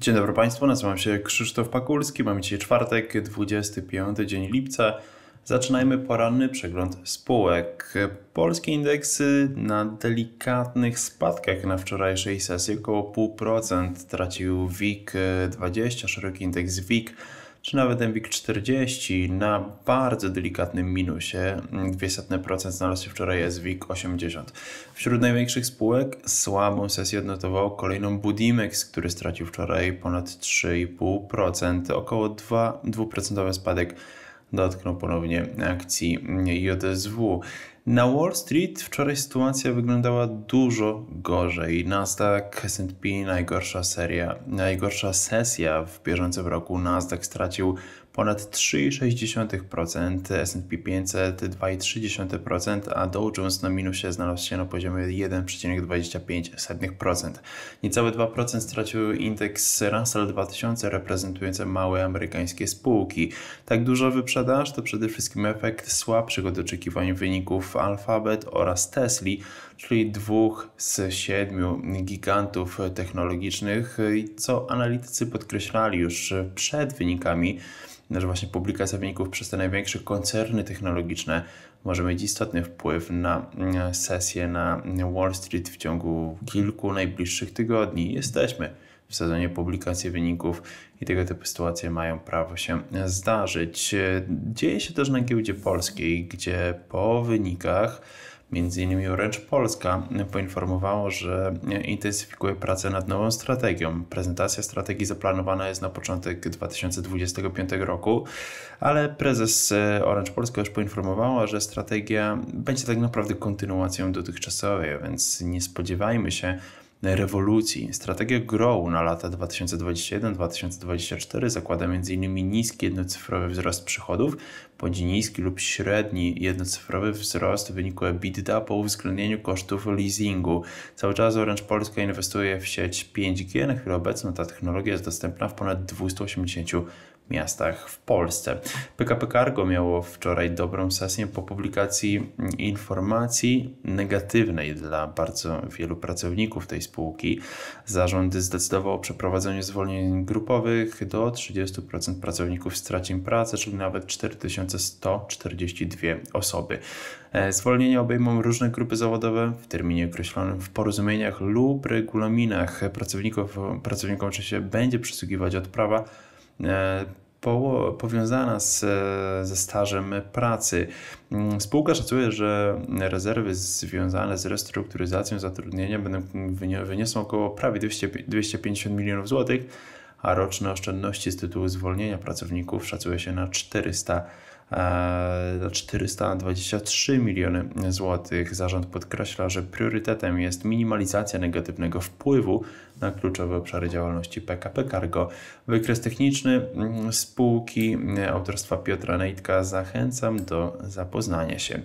Dzień dobry Państwu, nazywam się Krzysztof Pakulski, mamy dzisiaj czwartek, 25 dzień lipca. Zaczynajmy poranny przegląd spółek. Polskie indeksy na delikatnych spadkach na wczorajszej sesji około 0,5% tracił WIG 20, szeroki indeks WIG czy nawet MWIG40 na bardzo delikatnym minusie. 200% mm, znalazł się wczoraj SWIG80. Wśród największych spółek słabą sesję odnotował kolejną Budimex, który stracił wczoraj ponad 3,5%, około 2, 2% spadek dotknął ponownie akcji JSW. Na Wall Street wczoraj sytuacja wyglądała dużo gorzej. Nasdaq, S&P najgorsza seria, najgorsza sesja w bieżącym roku. Nasdaq stracił ponad 3,6%, S&P 500 2,3%, a Dow Jones na minusie znalazł się na poziomie 1,25%. Niecałe 2% stracił indeks Russell 2000 reprezentujący małe amerykańskie spółki. Tak dużo wyprzedaż to przede wszystkim efekt słabszych od oczekiwań wyników Alphabet oraz Tesli, czyli dwóch z siedmiu gigantów technologicznych, co analitycy podkreślali już przed wynikami, że właśnie publikacja wyników przez te największe koncerny technologiczne może mieć istotny wpływ na e, sesję na Wall Street w ciągu kilku najbliższych tygodni. Jesteśmy w sezonie publikacji wyników i tego typu sytuacje mają prawo się zdarzyć. Dzieje się też na giełdzie polskiej, gdzie po wynikach Między innymi Orange Polska poinformowało, że intensyfikuje pracę nad nową strategią. Prezentacja strategii zaplanowana jest na początek 2025 roku, ale prezes e, Orange Polska już poinformowała, że strategia będzie tak naprawdę kontynuacją dotychczasowej, więc nie spodziewajmy się rewolucji. Strategia Grow na lata 2021-2024 zakłada m.in. niski jednocyfrowy wzrost przychodów, bądź niski lub średni jednocyfrowy wzrost w wyniku EBITDA po uwzględnieniu kosztów leasingu. Cały czas Orange Polska inwestuje w sieć 5G. Na chwilę obecną ta technologia jest dostępna w ponad 280 miastach w Polsce. PKP Cargo miało wczoraj dobrą sesję po publikacji informacji negatywnej dla bardzo wielu pracowników tej spółki. Zarząd zdecydował o przeprowadzeniu zwolnień grupowych do 30% pracowników straci pracę, czyli nawet 4142 osoby. E, zwolnienia obejmą różne grupy zawodowe w terminie określonym w porozumieniach lub regulaminach. Pracownikom, pracownikom oczywiście będzie przysługiwać odprawa E, po, powiązana z, e, ze stażem pracy. Mm, spółka szacuje, że rezerwy związane z restrukturyzacją zatrudnienia będą wyniosą około prawie 200, 250 milionów złotych, a roczne oszczędności z tytułu zwolnienia pracowników szacuje się na 400 423 e, miliony złotych. Zarząd podkreśla, że priorytetem jest minimalizacja negatywnego wpływu na kluczowe obszary działalności PKP Cargo. Wykres techniczny mm, spółki e, autorstwa Piotra Nejtka zachęcam do zapoznania się.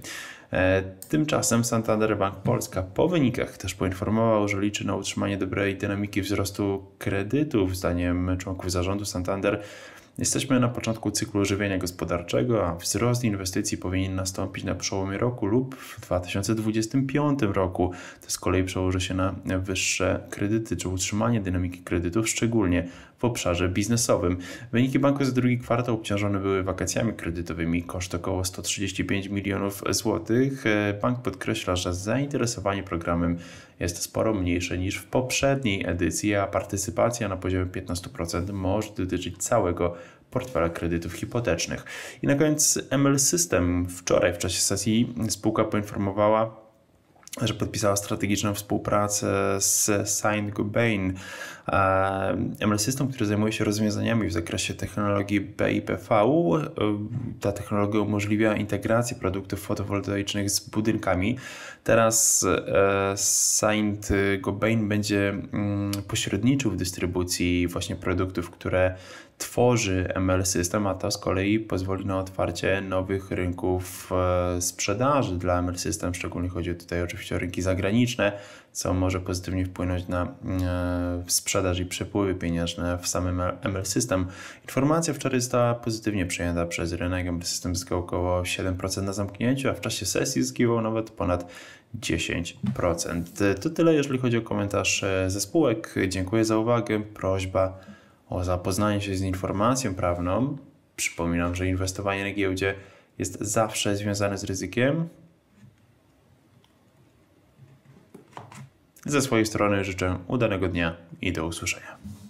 E, tymczasem Santander Bank Polska po wynikach też poinformował, że liczy na utrzymanie dobrej dynamiki wzrostu kredytów. Zdaniem członków zarządu Santander Jesteśmy na początku cyklu żywienia gospodarczego, a wzrost inwestycji powinien nastąpić na przełomie roku lub w 2025 roku. To z kolei przełoży się na wyższe kredyty czy utrzymanie dynamiki kredytów, szczególnie w obszarze biznesowym. Wyniki banku za drugi kwartał obciążone były wakacjami kredytowymi, koszt około 135 milionów złotych. E, bank podkreśla, że zainteresowanie programem jest sporo mniejsze niż w poprzedniej edycji, a partycypacja na poziomie 15% może dotyczyć całego portfela kredytów hipotecznych. I na koniec ML System. Wczoraj w czasie sesji spółka poinformowała, że podpisała strategiczną współpracę z Saint Gobain, e, ML System, który zajmuje się rozwiązaniami w zakresie technologii BIPV. E, ta technologia umożliwia integrację produktów fotowoltaicznych z budynkami. Teraz e, Saint Gobain będzie mm, pośredniczył w dystrybucji właśnie produktów, które tworzy ML System, a to z kolei pozwoli na otwarcie nowych rynków e, sprzedaży dla ML System, szczególnie chodzi tutaj oczywiście o rynki zagraniczne, co może pozytywnie wpłynąć na e, sprzedaż i przepływy pieniężne w samym ML System. Informacja wczoraj została pozytywnie przyjęta przez rynek. ML System zyskał około 7% na zamknięciu, a w czasie sesji zgiwał nawet ponad 10%. To tyle, jeżeli chodzi o komentarz e, ze spółek. Dziękuję za uwagę. Prośba o zapoznanie się z informacją prawną, przypominam, że inwestowanie na giełdzie jest zawsze związane z ryzykiem. Ze swojej strony życzę udanego dnia i do usłyszenia.